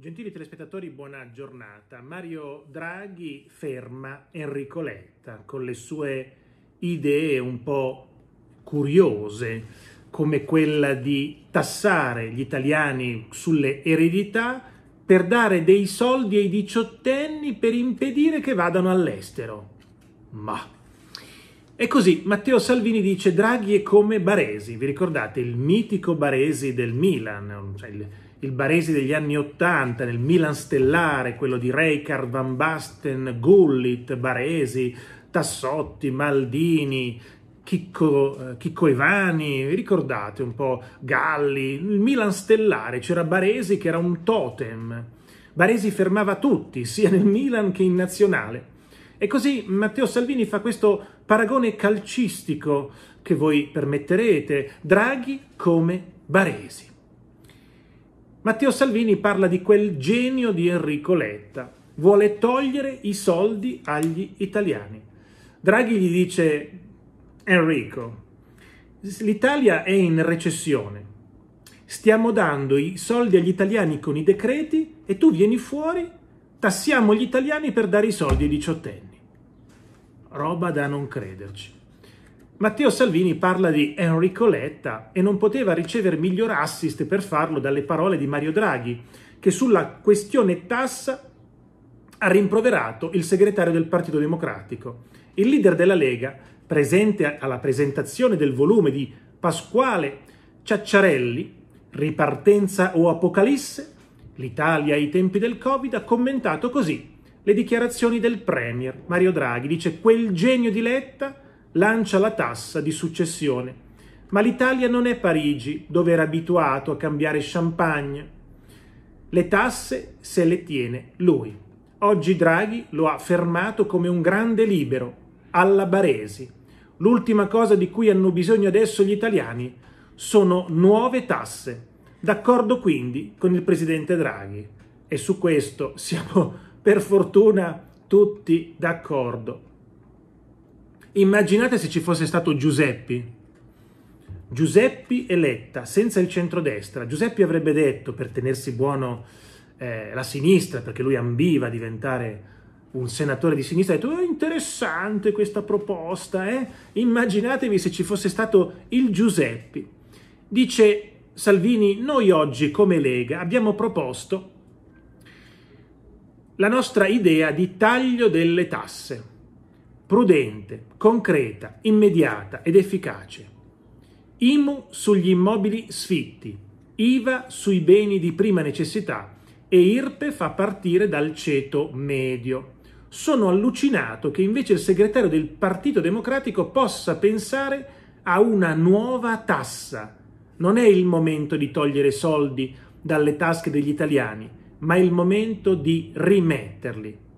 Gentili telespettatori, buona giornata. Mario Draghi ferma Enrico Letta con le sue idee un po' curiose, come quella di tassare gli italiani sulle eredità per dare dei soldi ai diciottenni per impedire che vadano all'estero. Ma e così Matteo Salvini dice Draghi è come Baresi, vi ricordate il mitico Baresi del Milan, cioè il il Baresi degli anni Ottanta, nel Milan stellare, quello di Rijkaard, Van Basten, Gullit, Baresi, Tassotti, Maldini, Chicco, eh, Chicco Evani, vi ricordate un po' Galli, il Milan stellare, c'era Baresi che era un totem. Baresi fermava tutti, sia nel Milan che in nazionale. E così Matteo Salvini fa questo paragone calcistico che voi permetterete, Draghi come Baresi. Matteo Salvini parla di quel genio di Enrico Letta, vuole togliere i soldi agli italiani. Draghi gli dice Enrico, l'Italia è in recessione, stiamo dando i soldi agli italiani con i decreti e tu vieni fuori, tassiamo gli italiani per dare i soldi ai diciottenni. Roba da non crederci. Matteo Salvini parla di Enrico Letta e non poteva ricevere miglior assist per farlo dalle parole di Mario Draghi, che sulla questione tassa ha rimproverato il segretario del Partito Democratico. Il leader della Lega, presente alla presentazione del volume di Pasquale Ciacciarelli, Ripartenza o Apocalisse, l'Italia ai tempi del Covid, ha commentato così le dichiarazioni del Premier Mario Draghi. Dice quel genio di Letta lancia la tassa di successione. Ma l'Italia non è Parigi, dove era abituato a cambiare champagne. Le tasse se le tiene lui. Oggi Draghi lo ha fermato come un grande libero, alla Baresi. L'ultima cosa di cui hanno bisogno adesso gli italiani sono nuove tasse. D'accordo quindi con il presidente Draghi. E su questo siamo per fortuna tutti d'accordo. Immaginate se ci fosse stato Giuseppi. Giuseppi e Letta, senza il centrodestra. Giuseppi avrebbe detto, per tenersi buono eh, la sinistra, perché lui ambiva a diventare un senatore di sinistra, ha detto, oh, interessante questa proposta, eh? Immaginatevi se ci fosse stato il Giuseppi. Dice Salvini, noi oggi come Lega abbiamo proposto la nostra idea di taglio delle tasse prudente, concreta, immediata ed efficace. IMU sugli immobili sfitti, IVA sui beni di prima necessità e IRPE fa partire dal ceto medio. Sono allucinato che invece il segretario del Partito Democratico possa pensare a una nuova tassa. Non è il momento di togliere soldi dalle tasche degli italiani, ma è il momento di rimetterli.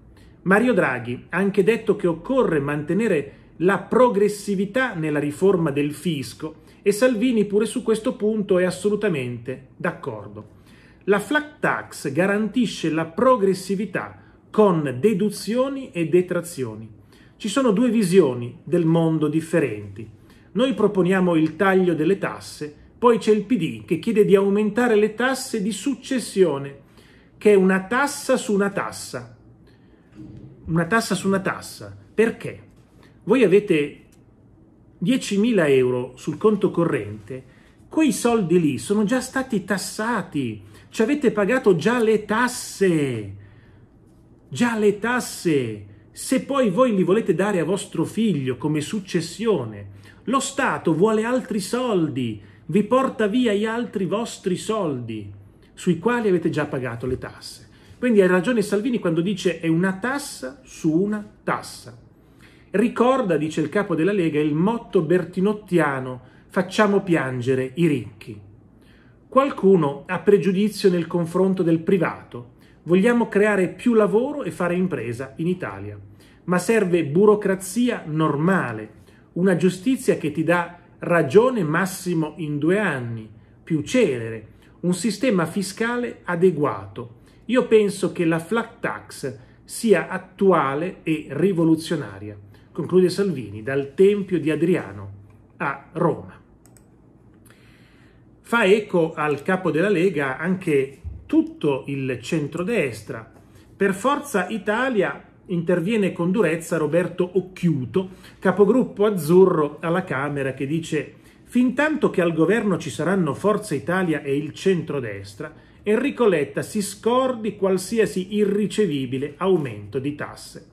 Mario Draghi ha anche detto che occorre mantenere la progressività nella riforma del fisco e Salvini pure su questo punto è assolutamente d'accordo. La flat tax garantisce la progressività con deduzioni e detrazioni. Ci sono due visioni del mondo differenti. Noi proponiamo il taglio delle tasse, poi c'è il PD che chiede di aumentare le tasse di successione, che è una tassa su una tassa, una tassa su una tassa. Perché? Voi avete 10.000 euro sul conto corrente, quei soldi lì sono già stati tassati, ci avete pagato già le tasse, già le tasse. Se poi voi li volete dare a vostro figlio come successione, lo Stato vuole altri soldi, vi porta via gli altri vostri soldi, sui quali avete già pagato le tasse. Quindi ha ragione Salvini quando dice è una tassa su una tassa. Ricorda, dice il capo della Lega, il motto bertinottiano facciamo piangere i ricchi. Qualcuno ha pregiudizio nel confronto del privato. Vogliamo creare più lavoro e fare impresa in Italia. Ma serve burocrazia normale, una giustizia che ti dà ragione massimo in due anni, più celere, un sistema fiscale adeguato io penso che la flat tax sia attuale e rivoluzionaria, conclude Salvini dal Tempio di Adriano a Roma. Fa eco al capo della Lega anche tutto il centrodestra. Per Forza Italia interviene con durezza Roberto Occhiuto, capogruppo azzurro alla Camera, che dice Fintanto che al governo ci saranno Forza Italia e il centrodestra, Enrico Letta si scordi qualsiasi irricevibile aumento di tasse.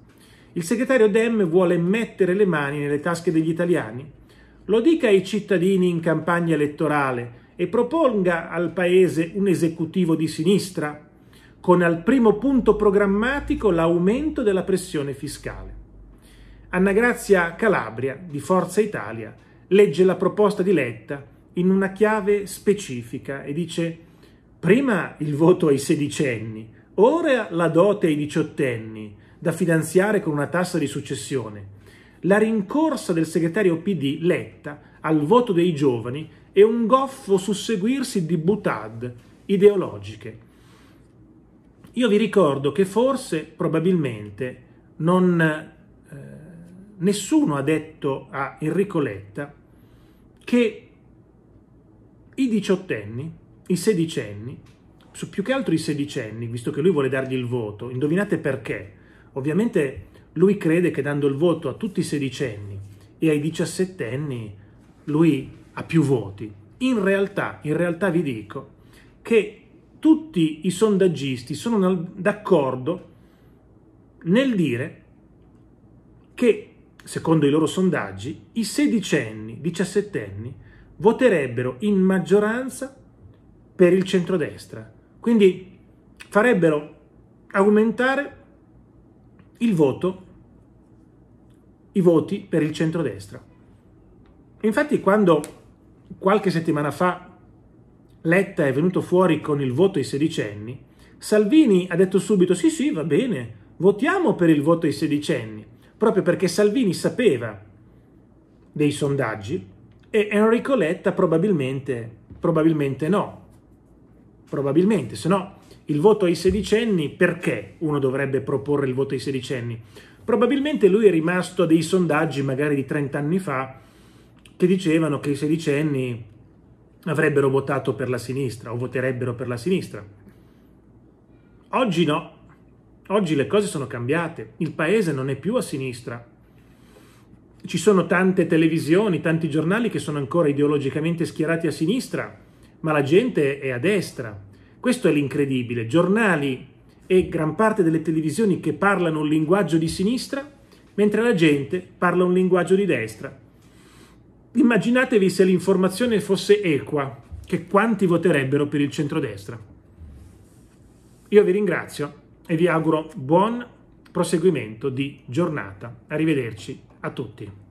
Il segretario Dem vuole mettere le mani nelle tasche degli italiani? Lo dica ai cittadini in campagna elettorale e proponga al Paese un esecutivo di sinistra, con al primo punto programmatico l'aumento della pressione fiscale. Anna Grazia Calabria, di Forza Italia, legge la proposta di Letta in una chiave specifica e dice Prima il voto ai sedicenni, ora la dote ai diciottenni, da finanziare con una tassa di successione. La rincorsa del segretario PD Letta al voto dei giovani e un goffo susseguirsi di butad ideologiche. Io vi ricordo che forse, probabilmente, non, eh, nessuno ha detto a Enrico Letta che i diciottenni i sedicenni, più che altro i sedicenni, visto che lui vuole dargli il voto, indovinate perché? Ovviamente lui crede che dando il voto a tutti i sedicenni e ai diciassettenni lui ha più voti. In realtà, in realtà vi dico che tutti i sondaggisti sono d'accordo nel dire che, secondo i loro sondaggi, i sedicenni, diciassettenni voterebbero in maggioranza per il centrodestra. Quindi farebbero aumentare il voto, i voti per il centrodestra. Infatti quando qualche settimana fa Letta è venuto fuori con il voto ai sedicenni, Salvini ha detto subito sì sì va bene, votiamo per il voto ai sedicenni, proprio perché Salvini sapeva dei sondaggi e Enrico Letta probabilmente, probabilmente no. Probabilmente, se no il voto ai sedicenni, perché uno dovrebbe proporre il voto ai sedicenni? Probabilmente lui è rimasto a dei sondaggi magari di 30 anni fa che dicevano che i sedicenni avrebbero votato per la sinistra o voterebbero per la sinistra. Oggi no, oggi le cose sono cambiate, il paese non è più a sinistra. Ci sono tante televisioni, tanti giornali che sono ancora ideologicamente schierati a sinistra ma la gente è a destra. Questo è l'incredibile. Giornali e gran parte delle televisioni che parlano un linguaggio di sinistra, mentre la gente parla un linguaggio di destra. Immaginatevi se l'informazione fosse equa, che quanti voterebbero per il centrodestra. Io vi ringrazio e vi auguro buon proseguimento di giornata. Arrivederci a tutti.